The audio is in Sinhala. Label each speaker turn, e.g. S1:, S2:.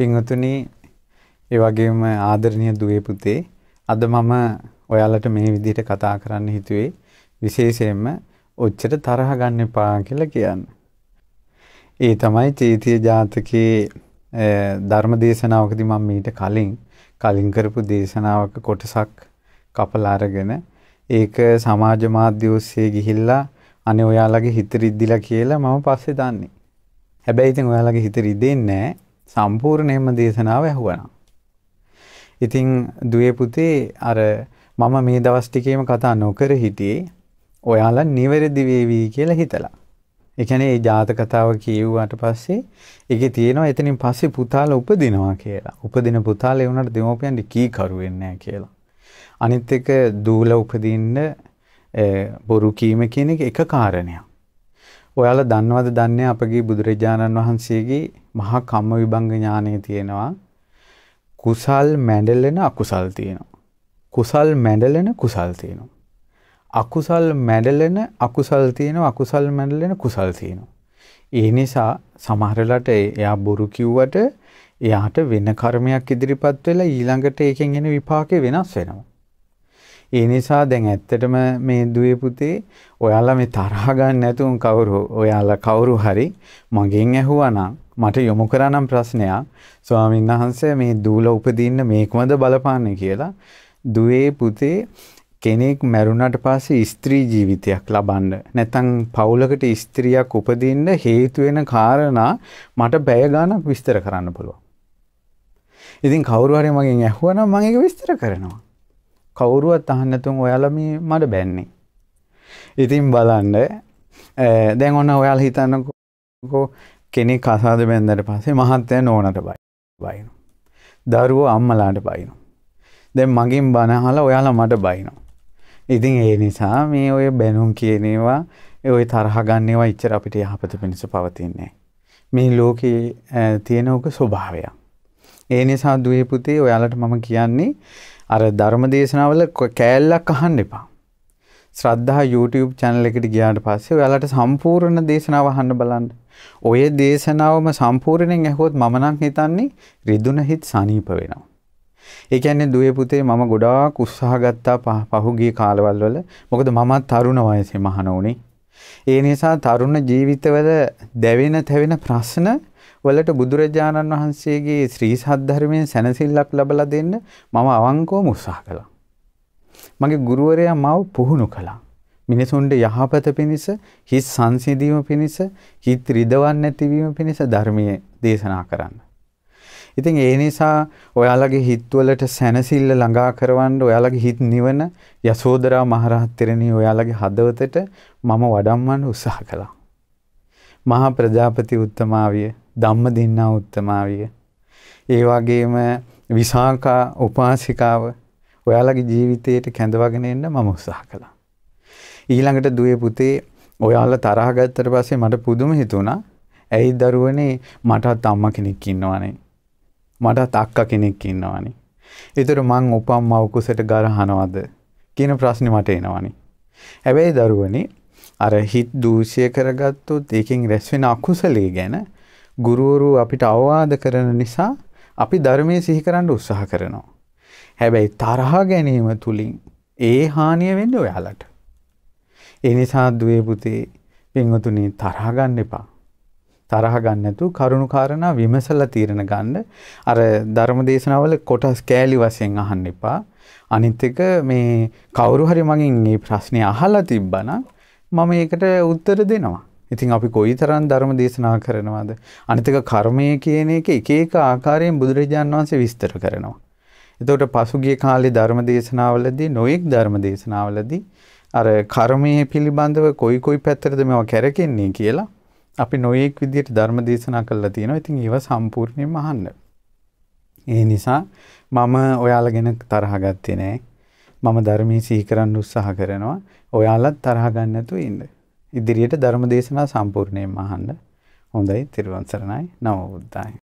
S1: පින්වතුනි ඒ වගේම ආදරණීය දුවේ පුතේ අද මම ඔයාලට මේ විදිහට කතා කරන්න හිතුවේ විශේෂයෙන්ම ඔච්චර තරහ ගන්න එපා කියලා කියන්න. ඒ තමයි චේතිය ජාතකයේ ධර්ම දේශනාවකදී මම මීට කලින් කලින් කරපු දේශනාවක කොටසක් කපලා අරගෙන ඒක සමාජ මාධ්‍ය ඔස්සේ ගිහිල්ලා අනේ ඔයාලගේ හිත රිද්දිලා කියලා මම පස්සේ දන්නේ. හැබැයි ඉතින් ඔයාලගේ හිත රිදෙන්නේ නැහැ. සම්පූර්ණයෙන්ම දේශනාව ඇහුවනම්. ඉතින් දුවේ පුතේ අර මම මේ දවස් ටිකේම කතා නොකර හිටියේ ඔයාලා නිවැරදි වේවි කියලා හිතලා. ඒ කියන්නේ ඒ ජාතක කතාව කියුවාට පස්සේ ඒකේ තියෙනවා එතනින් පස්සේ පුතාලා උපදිනවා කියලා. උපදින පුතාලා ඒ උනාට දෙමෝපියන්ට කීකරු වෙන්නේ නැහැ කියලා. අනිත් එක දූල උපදින්න බොරු කීම කියන එක එක කාරණයක්. ඔයාලා දන්නවද දන්නේ අපගේ බුදුරජාණන් වහන්සේගේ මහා කම්ම විභංග ඥානය තියෙනවා. කුසල් මැඩලෙන අකුසල් තියෙනවා. කුසල් මැඩලෙන කුසල් තියෙනවා. අකුසල් මැඩලෙන අකුසල් තියෙනවා. අකුසල් මැඩලෙන කුසල් තියෙනවා. ඒ නිසා සමහරලට එයා බොරු කිව්වට එයාට වෙන කර්මයක් ඉදිරිපත් වෙලා ඊළඟට ඒකෙන් එන විපාකේ වෙනස් වෙනවා. ඒ නිසා දැන් ඇත්තටම මේ දුවේ පුතේ ඔයාලා මේ තරහ ගන්න නැතුන් කවුරු ඔයාලා කවුරු හරි මගෙන් ඇහුවානම් මට යොමු කරානම් ප්‍රශ්නයක් ස්වාමීන් වහන්සේ මේ දූල උපදින්න මේකමද බලපාන්නේ කියලා දුවේ පුතේ කෙනෙක් මැරුණට පස්සේ ස්ත්‍රී ජීවිතයක් ලබන්න නැත්නම් පවුලකට ස්ත්‍රියක් උපදින්න හේතු වෙන කාරණා මට බැය ගණක් විස්තර කරන්න පුළුවන්. ඉතින් කවුරු හරි මගෙන් ඇහුවනම් මම ඒක විස්තර කරනවා. කවුරුවත් අහන්නතුන් ඔයාලා මේ මඩ බැන්නේ. ඉතින් බලන්න දැන් ඔන්න ඔයාලා හිතන්නකෝ කෙනෙක් කසාද බැන්දට පස්සේ මහත්තයා නෝනට බයි බයිනවා. දරුවෝ අම්මලාට බයිනවා. දැන් මගෙන් බන අහලා ඔයාලා මට බයිනවා. ඉතින් ඒ නිසා මේ ඔය බැනුම් කියන ඒවා ඔය තරහ ගන්න ඒවා ඉච්චර අපිට යහපත පිණිස පවතින්නේ නැහැ. මේ ලෝකේ තියෙන උක ස්වභාවය. ඒ නිසා දුවේ පුතේ ඔයාලට මම කියන්නේ අර ධර්ම දේශනාවල කෑල්ලක් අහන්න එපා. ශ්‍රද්ධා YouTube channel එකට ගියාට පස්සේ ඔයාලට සම්පූර්ණ දේශනාව අහන්න බලන්න. ඔය දේශනාවම සම්පූර්ණයෙන් ඇහුවොත් මම නම් හිතන්නේ රිදුන හිත් සනීප වෙනවා. ඒ කියන්නේ දුවේ පුතේ මම ගොඩාක් උත්සාහ ගත්තා පහුගිය කාලවල වල. මොකද මම තරුණ වයසේ මහන උනේ. ඒ නිසා තරුණ ජීවිතවල දැවෙන තැවෙන ප්‍රශ්න වලට බුදුරජාණන් වහන්සේගේ ශ්‍රී සද්ධර්මයෙන් සැනසිල්ලක් ලබලා දෙන්න මම අවංකවම උත්සාහ කළා. මගේ ගුරුවරයා මාව පුහුණු කළා. මිනිසුන්ට යහපත පිණිස, හිස් සංසිඳීම පිණිස, හිත රිදවන්නේ නැතිවීම පිණිස ධර්මයේ දේශනා කරන්න. ඉතින් ඒ නිසා ඔයාලගේ හිත්වලට සැනසිල්ල ළඟා කරවන්න ඔයාලගේ හිත් නිවන යසෝදරා මහරහත්තරණී ඔයාලගේ හදවතට මම වඩම්වන්න උත්සාහ කළා. මහා ප්‍රජාපති උත්තමාවිය ධම්ම දෙන්නා උත්තමාවිය. ඒ වගේම විසාකා උපාසිකාව ඔයාලගේ ජීවිතයට කැඳවගෙන එන්න මම උත්සාහ කළා. ඊළඟට දුවේ පුතේ ඔයාලා තරහ ගත්තට පස්සේ මට පුදුම හිතුණා. ඇයි දරුවනේ මටත් අම්මා කෙනෙක් ඉන්නවනේ. මටත් අක්කා කෙනෙක් ඉන්නවනේ. ඒතර මං උපම්මව කුසට ගරහනවද කියන ප්‍රශ්නේ මට එනවනේ. හැබැයි දරුවනේ අර හිත් දූෂ්‍ය කරගත්තොත් ඒකෙන් රැස්වෙන අකුසලයේ ගැන ගුරුවරු අපිට අවවාද කරන නිසා අපි ධර්මයේ සිහි කරන්න උත්සාහ කරනවා. හැබැයි තරහා ගැනීම තුලින් ඒ හානිය වෙන්නේ ඔයාලට. ඒ නිසා දුවේ පුතේ පින්වතුනි තරහ ගන්න එපා. තරහ ගන්න නැතුව කරුණු කාරණා විමසලා තීරණ ගන්න. අර ධර්මදේශනවල කොටස් කෑලි වශයෙන් අහන්න එපා. අනිත් එක මේ කවුරු හරි මගෙන් මේ ප්‍රශ්නේ අහලා තිබ්බනම් මම ඒකට උත්තර දෙනවා. ඉතින් අපි කොයි තරන් ධර්ම දේශනා කරනවාද. අනිතක කර්මය කියන එක එක ඒක ආකාරයෙන් බුදුරජාන් වහන්සේ විස්තර කරනවා. එතකොට පසුගිය කාලේ ධර්ම දේශනාවලදී නොයෙක් ධර්ම දේශනාවලදී අර කර්මය පිළිබඳව කොයි කොයි පැත්තරද මෙවා කැරකෙන්නේ කියලා අපි නොයෙක් විදිහට ධර්ම දේශනා කරලා තියෙනවා. ඉතින් ඒව සම්පූර්ණයෙන්ම අහන්න. ඒ නිසා මම ඔයාලා ගැන තරහ ගත්තේ නෑ. මම ධර්මයේ සිහි කරන්න උත්සාහ කරනවා. ඔයාලත් තරහ ගන්න නැතුව ඉන්න. ඉදිරියට ධර්ම දේශනා සම්පූර්ණයෙන් අහන්න. හොඳයි, තිරුවන් සරණයි. නමෝ බුද්දාය.